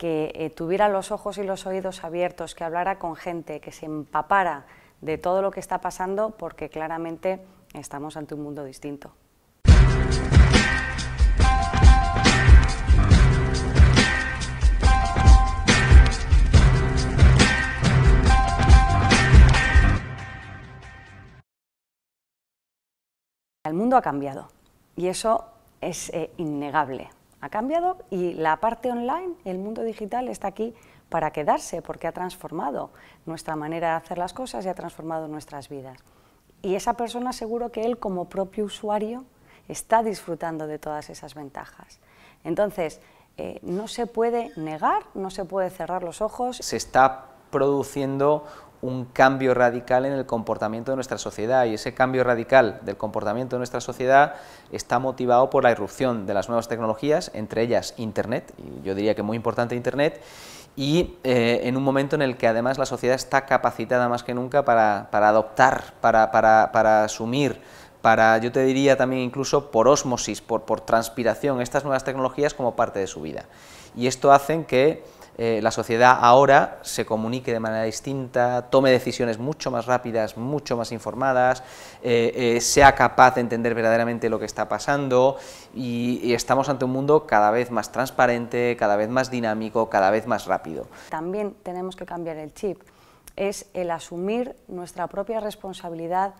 que eh, tuviera los ojos y los oídos abiertos, que hablara con gente, que se empapara de todo lo que está pasando, porque claramente estamos ante un mundo distinto. El mundo ha cambiado y eso es eh, innegable ha cambiado y la parte online, el mundo digital está aquí para quedarse porque ha transformado nuestra manera de hacer las cosas y ha transformado nuestras vidas. Y esa persona seguro que él como propio usuario está disfrutando de todas esas ventajas. Entonces, eh, no se puede negar, no se puede cerrar los ojos. Se está produciendo un cambio radical en el comportamiento de nuestra sociedad y ese cambio radical del comportamiento de nuestra sociedad está motivado por la irrupción de las nuevas tecnologías, entre ellas Internet, yo diría que muy importante Internet, y eh, en un momento en el que además la sociedad está capacitada más que nunca para, adoptar, para, asumir para, yo te diría también incluso por ósmosis, por, por transpiración, estas nuevas tecnologías como parte de su vida. Y esto hacen que eh, la sociedad ahora se comunique de manera distinta, tome decisiones mucho más rápidas, mucho más informadas, eh, eh, sea capaz de entender verdaderamente lo que está pasando y, estamos ante un mundo cada vez más transparente, cada vez más dinámico, cada vez más rápido. También tenemos que cambiar el chip, es el asumir nuestra propia responsabilidad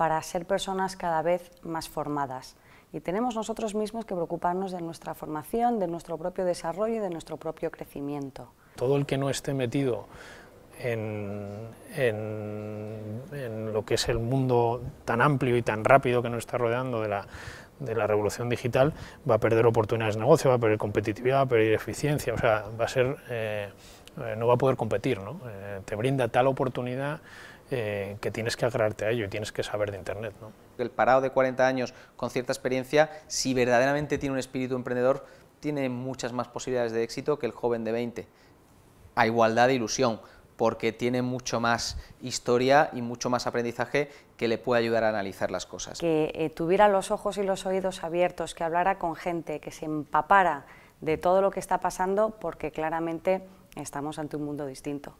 para ser personas cada vez más formadas. Y tenemos nosotros mismos que preocuparnos de nuestra formación, de nuestro propio desarrollo y de nuestro propio crecimiento. Todo el que no esté metido en, lo que es el mundo tan amplio y tan rápido que nos está rodeando de la, de la revolución digital, va a perder oportunidades de negocio, va a perder competitividad, va a perder eficiencia, o sea, va a ser, eh, eh, no va a poder competir, ¿no? Eh, te brinda tal oportunidad eh, que tienes que agarrarte a ello y tienes que saber de Internet. El parado de 40 años con cierta experiencia, si verdaderamente tiene un espíritu emprendedor, tiene muchas más posibilidades de éxito que el joven de 20, a igualdad de ilusión, porque tiene mucho más historia y mucho más aprendizaje que le puede ayudar a analizar las cosas. Que eh, tuviera los ojos y los oídos abiertos, que hablara con gente, que se empapara de todo lo que está pasando, porque claramente estamos ante un mundo distinto.